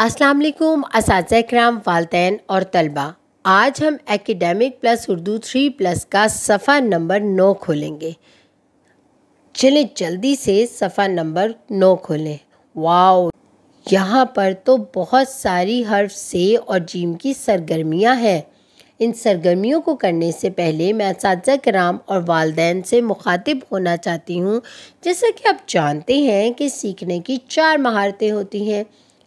असलकुम कराम वालदेन और तलबा आज हम academic plus Urdu three plus का सफ़ा नंबर नौ खोलेंगे चलें जल्दी से सफ़ा नंबर नौ खोलें वाओ यहाँ पर तो बहुत सारी हर्फ से और जीम की सरगर्मियाँ हैं इन सरगर्मियों को करने से पहले मैं इस कराम और वालदेन से मुखातिब होना चाहती हूँ जैसा कि आप जानते हैं कि सीखने की चार महारतें होती हैं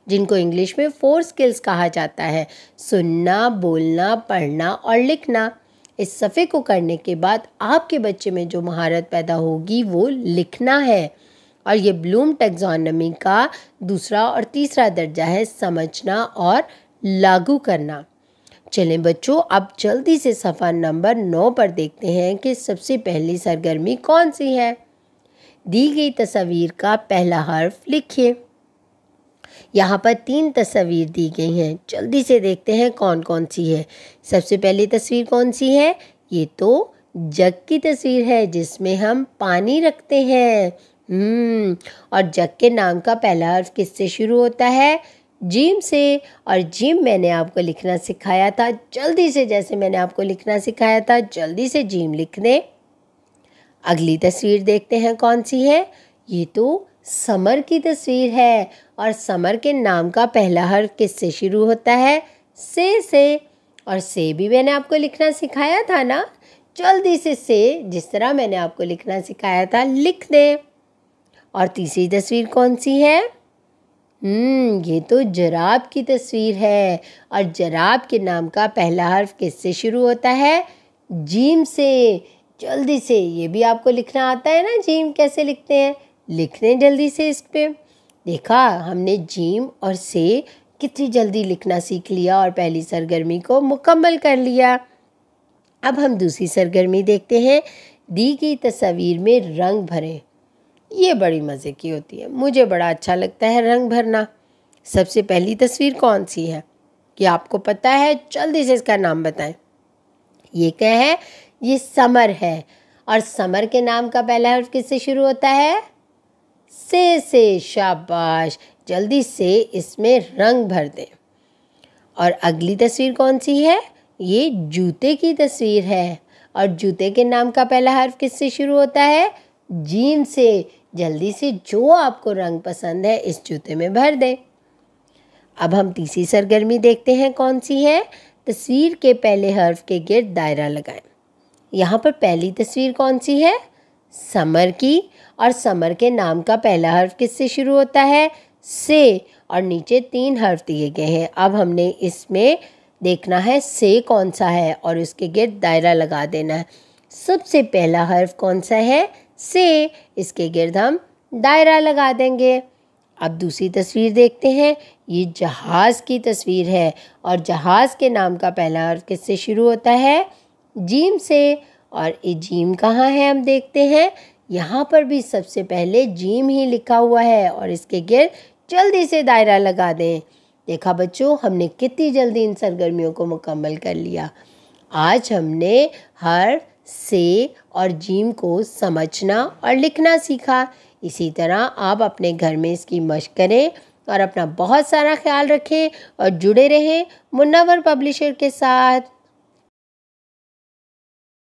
जिनको इंग्लिश में फोर स्किल्स कहा जाता है सुनना बोलना पढ़ना और लिखना इस सफ़े को करने के बाद आपके बच्चे में जो महारत पैदा होगी वो लिखना है और ये ब्लूम टेक्जोनमी का दूसरा और तीसरा दर्जा है समझना और लागू करना चलें बच्चों अब जल्दी से सफ़ा नंबर नौ पर देखते हैं कि सबसे पहली सरगर्मी कौन सी है दी गई तस्वीर का पहला हर्फ लिखिए यहाँ पर तीन तस्वीर दी गई हैं जल्दी से देखते हैं कौन कौन सी है सबसे पहली तस्वीर कौन सी है ये तो जग की तस्वीर है जिसमें हम पानी रखते हैं हम्म, और जग के नाम का पहला हर्फ किससे शुरू होता है जिम से और जिम मैंने आपको लिखना सिखाया था जल्दी से जैसे मैंने आपको लिखना सिखाया था जल्दी से जिम लिख दें अगली तस्वीर देखते हैं कौन सी है ये तो समर की तस्वीर है और समर के नाम का पहला हर्फ किससे शुरू होता है से से और से भी मैंने आपको लिखना सिखाया था ना जल्दी से से जिस तरह मैंने आपको लिखना सिखाया था लिख दें और तीसरी तस्वीर कौन सी है हम्म, ये तो जराब की तस्वीर है और जराब के नाम का पहला हर्फ किससे शुरू होता है जीम से जल्दी से ये भी आपको लिखना आता है ना जीम कैसे लिखते हैं लिख दें जल्दी से इस पर देखा हमने जीम और से कितनी जल्दी लिखना सीख लिया और पहली सरगर्मी को मुकम्मल कर लिया अब हम दूसरी सरगर्मी देखते हैं दी गई तस्वीर में रंग भरें ये बड़ी मज़े की होती है मुझे बड़ा अच्छा लगता है रंग भरना सबसे पहली तस्वीर कौन सी है कि आपको पता है जल्दी से इसका नाम बताएं ये क्या है ये समर है और समर के नाम का पहला हर्फ किससे शुरू होता है से से शाबाश जल्दी से इसमें रंग भर दें और अगली तस्वीर कौन सी है ये जूते की तस्वीर है और जूते के नाम का पहला हर्फ किससे शुरू होता है जीन से जल्दी से जो आपको रंग पसंद है इस जूते में भर दें अब हम तीसरी सरगर्मी देखते हैं कौन सी है तस्वीर के पहले हर्फ के गिर्द दायरा लगाएं यहाँ पर पहली तस्वीर कौन सी है समर की और समर के नाम का पहला हर्फ किससे शुरू होता है से और नीचे तीन हर्फ दिए गए हैं अब हमने इसमें देखना है से कौन सा है और उसके गिर्द दायरा लगा देना है सबसे पहला हर्फ कौन सा है से इसके गिर्द हम दायरा लगा देंगे अब दूसरी तस्वीर देखते हैं ये जहाज़ की तस्वीर है और जहाज़ के नाम का पहला हर्फ किससे शुरू होता है जीम से और ये जीम कहाँ है हम देखते हैं यहाँ पर भी सबसे पहले जीम ही लिखा हुआ है और इसके गिर जल्दी से दायरा लगा दें देखा बच्चों हमने कितनी जल्दी इन सरगर्मियों को मुकम्मल कर लिया आज हमने हर से और जीम को समझना और लिखना सीखा इसी तरह आप अपने घर में इसकी मशक करें और अपना बहुत सारा ख्याल रखें और जुड़े रहें मुन्नावर पब्लिशर के साथ